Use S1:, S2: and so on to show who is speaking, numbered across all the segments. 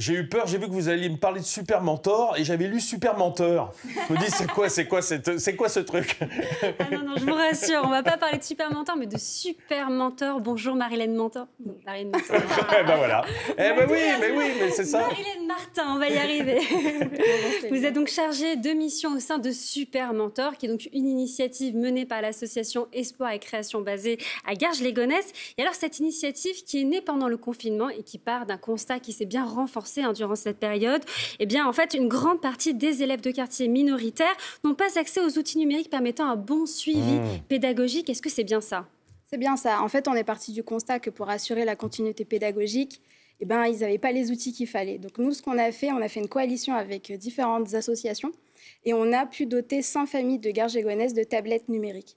S1: J'ai eu peur, j'ai vu que vous alliez me parler de Super Mentor et j'avais lu Super Menteur. Je me dis, c'est quoi, c'est quoi, c'est quoi ce truc ah
S2: Non, non, je vous rassure, on va pas parler de Super Mentor, mais de Super Mentor. Bonjour Marilène Mentor. Marilène
S1: eh ben voilà. Eh ben oui, mais oui, mais c'est ça. Marilène
S2: Martin, on va y arriver. vous êtes donc chargée de mission au sein de Super Mentor, qui est donc une initiative menée par l'association Espoir et Création basée à garges les gonesse Et alors, cette initiative qui est née pendant le confinement et qui part d'un constat qui s'est bien renforcé Hein, durant cette période, eh bien, en fait, une grande partie des élèves de quartier minoritaires n'ont pas accès aux outils numériques permettant un bon suivi mmh. pédagogique. Est-ce que c'est bien ça C'est bien ça. En fait, on est parti du constat que pour assurer la continuité
S3: pédagogique, eh ben, ils n'avaient pas les outils qu'il fallait. Donc nous, ce qu'on a fait, on a fait une coalition avec euh, différentes associations et on a pu doter 100 familles de Garges de tablettes numériques.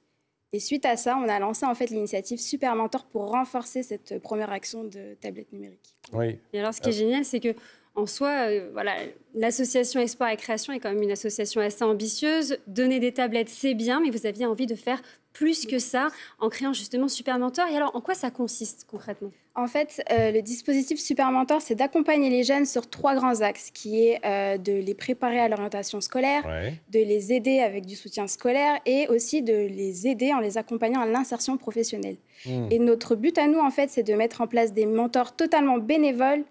S3: Et suite à ça, on a lancé en fait l'initiative Super Mentor pour renforcer cette première action de
S2: tablettes numériques. Oui. Et alors, ce qui est euh. génial, c'est que en soi, euh, voilà, l'association Espoir et Création est quand même une association assez ambitieuse. Donner des tablettes, c'est bien, mais vous aviez envie de faire plus que ça en créant justement Super Mentor. Et alors, en quoi ça consiste concrètement en fait,
S3: euh, le dispositif Super Mentor, c'est d'accompagner les jeunes sur trois grands axes, qui est euh, de les préparer à l'orientation scolaire, de les aider avec du soutien scolaire et aussi de les aider en les accompagnant à l'insertion professionnelle. Hmm. Et notre but à nous, en fait, c'est de mettre en place des mentors totalement bénévoles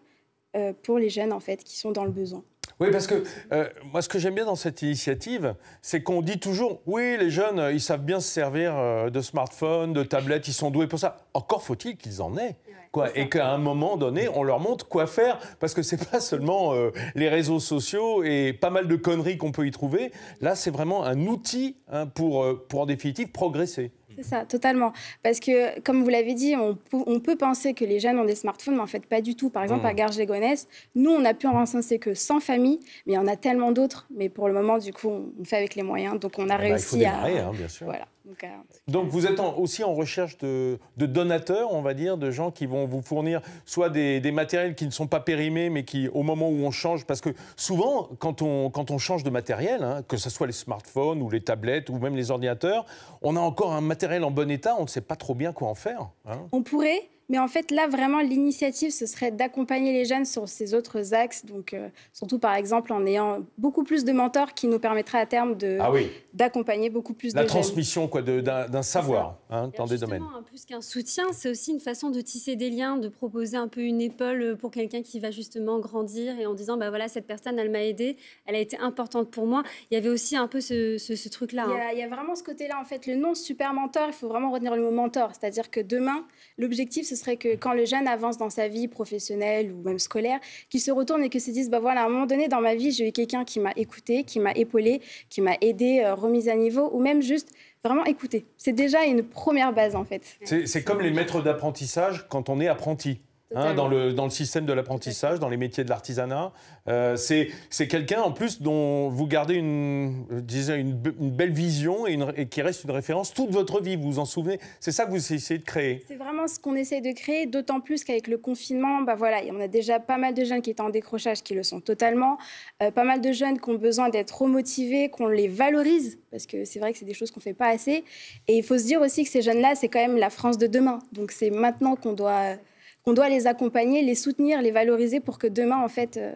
S3: euh, pour les jeunes, en fait, qui sont dans le besoin.
S1: Oui, parce que euh, moi, ce que j'aime bien dans cette initiative, c'est qu'on dit toujours, oui, les jeunes, euh, ils savent bien se servir euh, de smartphone, de tablette, ils sont doués pour ça. Encore faut-il qu'ils en aient. Quoi. Et qu'à un moment donné, on leur montre quoi faire, parce que c'est pas seulement les réseaux sociaux et pas mal de conneries qu'on peut y trouver. Là, c'est vraiment un outil hein, pour, pour, en définitive, progresser.
S3: C'est mhm. ça, totalement. Parce que, comme vous l'avez dit, on, peut penser que les jeunes ont des smartphones, mais en fait, pas du tout. Par exemple, à mhm. garges gonesse nous, on a pu en recenser que 100 familles, mais il y en a tellement d'autres. Mais pour le moment, du coup, on fait avec les moyens. Donc, on a ah bah, réussi à. Hein, bien sûr. Voilà. Donc, euh,
S1: vous êtes aussi en recherche de, donateurs, on va dire, de gens qui vont vous fournir soit des, matériels qui ne sont pas périmés, mais qui, au moment où on change, parce que souvent, quand on, quand on change de matériel, hein, que ce soit les smartphones ou les tablettes ou même les ordinateurs, on a encore un matériel en bon état, on ne sait pas trop bien quoi en faire. Hein.
S3: on pourrait mais en fait, là, vraiment, l'initiative, ce serait d'accompagner les jeunes sur ces autres axes. Donc, euh, surtout, par exemple, en ayant beaucoup plus de mentors qui nous permettra à terme ah d'accompagner beaucoup plus de jeunes. La transmission
S1: d'un savoir hein, dans des domaines. Hein,
S2: plus qu'un soutien, c'est aussi une façon de tisser des liens, de proposer un peu une épaule pour quelqu'un qui va justement grandir et en disant, bah voilà, cette personne, elle m'a aidé, elle a été importante pour moi. Il y avait aussi un peu ce, truc-là. Hein. Il, y a vraiment
S3: ce côté-là, en fait. Le nom super mentor, il faut vraiment retenir le mot mentor. C'est-à-dire que demain, l'objectif, ce serait que quand le jeune avance dans sa vie professionnelle ou même scolaire, qu'il se retourne et que se dise, bah voilà, à un moment donné dans ma vie, j'ai eu quelqu'un qui m'a écouté, qui m'a épaulé, qui m'a aidé, euh, remise à niveau, ou même juste vraiment écouté. C'est déjà une première base en fait.
S1: C'est comme les maîtres d'apprentissage quand on est apprenti. Hein, dans, le, dans le système de l'apprentissage, dans les métiers de l'artisanat. Euh, c'est quelqu'un en plus dont vous gardez une, une, belle vision et, une, qui reste une référence toute votre vie, vous vous en souvenez. C'est ça que vous essayez de créer.
S3: C'est vraiment ce qu'on essaye de créer, d'autant plus qu'avec le confinement, bah voilà, on a déjà pas mal de jeunes qui étaient en décrochage qui le sont totalement, euh, pas mal de jeunes qui ont besoin d'être remotivés, qu'on les valorise, parce que c'est vrai que c'est des choses qu'on ne fait pas assez. Et il faut se dire aussi que ces jeunes-là, c'est quand même la France de demain. Donc c'est maintenant qu'on doit qu'on doit les accompagner, les soutenir, les valoriser pour que demain, en fait, euh,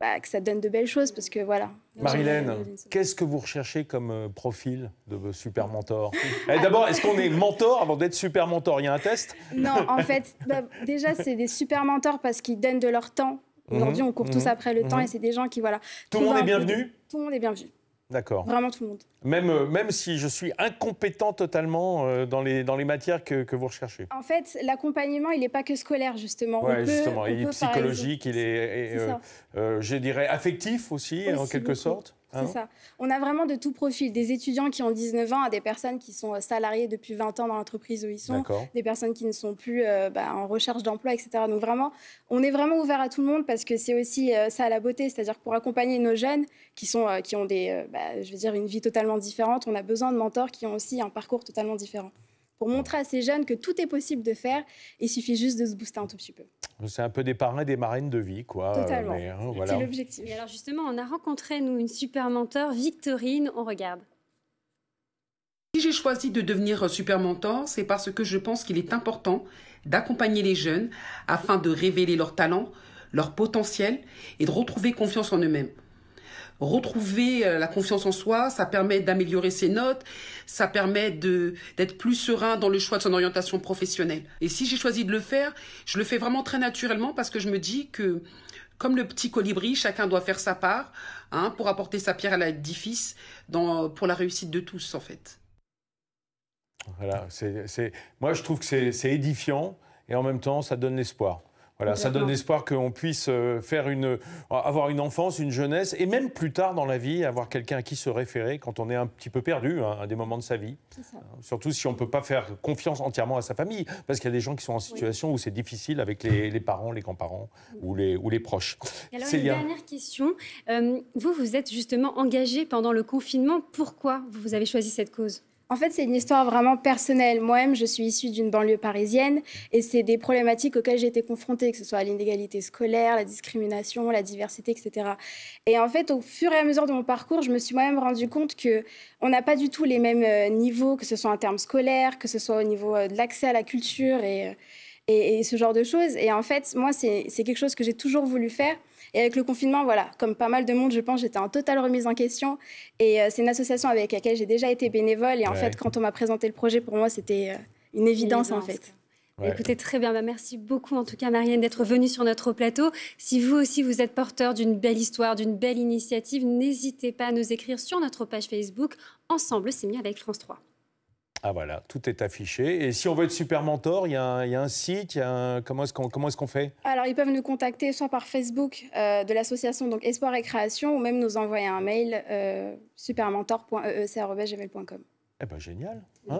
S3: bah, que ça donne de belles choses. Parce que voilà. Marilène,
S1: qu'est-ce que vous recherchez comme euh, profil de super mentor eh, D'abord, est-ce qu'on est mentor avant d'être super mentor Il y a un test Non, en
S3: fait, bah, déjà, c'est des super mentors parce qu'ils donnent de leur temps Aujourd'hui, mhm. on court tous mhm. après le temps et mhm. c'est des gens qui, voilà. Tout le monde est bienvenu Tout le monde est bienvenu. D'accord. Vraiment tout le monde.
S1: Même, euh, même si je suis incompétent totalement euh, dans, les, dans les matières que, vous recherchez.
S3: En fait, l'accompagnement, il n'est pas que scolaire, justement. Oui, justement. il est psychologique,
S1: il est, euh, je dirais, affectif aussi, en quelque sorte. Ah c'est ça.
S3: On a vraiment de tout profil, des étudiants qui ont 19 ans à des personnes qui sont euh, salariées depuis 20 ans dans l'entreprise où ils sont, des personnes qui ne sont plus euh, bah, en recherche d'emploi, etc. Donc vraiment, on est vraiment ouvert à tout le monde parce que c'est aussi euh, ça la beauté, c'est-à-dire pour accompagner nos jeunes qui, ont des, bah, je veux dire, une vie totalement différente, on a besoin de mentors qui ont aussi un parcours totalement différent pour montrer à ces jeunes que tout est possible de faire. Il suffit juste de se booster un tout petit peu.
S1: C'est un peu des parrains des marraines de vie, quoi. Euh, Totalement. Hein, c'est
S2: l'objectif. Et alors justement, on a rencontré, nous, une super mentor, Victorine. On regarde. Si j'ai choisi de
S1: devenir super mentor, c'est parce que je pense qu'il est important d'accompagner les jeunes afin de révéler leurs talents, leur potentiel et de retrouver confiance en eux-mêmes retrouver euh, la confiance en soi, ça permet d'améliorer ses notes, ça permet d'être plus serein dans le choix de son orientation professionnelle. Et si j'ai choisi de le faire, je le fais vraiment très naturellement parce que je me dis que comme le petit colibri, chacun doit faire sa part hein, pour apporter sa pierre à l'édifice pour la réussite de tous en fait. Voilà, moi je trouve que c'est édifiant et en même temps ça donne l'espoir. Voilà, ça donne espoir qu'on puisse euh, faire euh, avoir une enfance, une jeunesse, et même plus tard dans la vie, avoir quelqu'un à qui se référer quand on est un petit peu perdu hein, à des moments de sa vie. Hein, surtout si on ne peut pas faire confiance entièrement à sa famille, parce qu'il y a des gens qui sont en situation où c'est difficile avec les, parents, les grands-parents ou, les, ou les proches. une dernière
S2: question. Euh, vous, vous êtes justement engagé pendant le confinement. Pourquoi vous avez choisi cette cause en fait, c'est une histoire
S3: vraiment personnelle. Moi-même, je suis issue d'une banlieue parisienne et c'est des problématiques auxquelles j'ai été confrontée, que ce soit l'inégalité scolaire, la discrimination, la diversité, etc. Et en fait, au fur et à mesure de mon parcours, je me suis moi-même rendu compte que on n'a pas du tout les mêmes euh, niveaux, que ce soit en termes scolaires, que ce soit au niveau euh, de l'accès à la culture et euh, et, ce genre de choses. Et en fait, moi, c'est quelque chose que j'ai toujours voulu faire. Et avec le confinement, voilà, comme pas mal de monde, je pense, j'étais en totale remise en question. Et euh, c'est une association avec laquelle j'ai déjà été bénévole. Et en fait, quand on m'a présenté
S2: le projet, pour moi, c'était euh, une évidence, en fait. Écoutez, très bien. Bah, merci beaucoup, en tout cas, Marianne, d'être venue sur notre plateau. Si vous aussi, vous êtes porteur d'une belle histoire, d'une belle initiative, n'hésitez pas à nous écrire sur notre page Facebook. Ensemble, c'est mieux avec France 3.
S1: Ah voilà, tout est affiché. Et si on veut être super mentor, il y, a un site, y a comment est-ce qu'on est fait
S3: Alors ils peuvent nous contacter soit par Facebook euh, de l'association donc Espoir et Création ou même nous envoyer un mail euh, e e
S1: Eh ben génial. Hein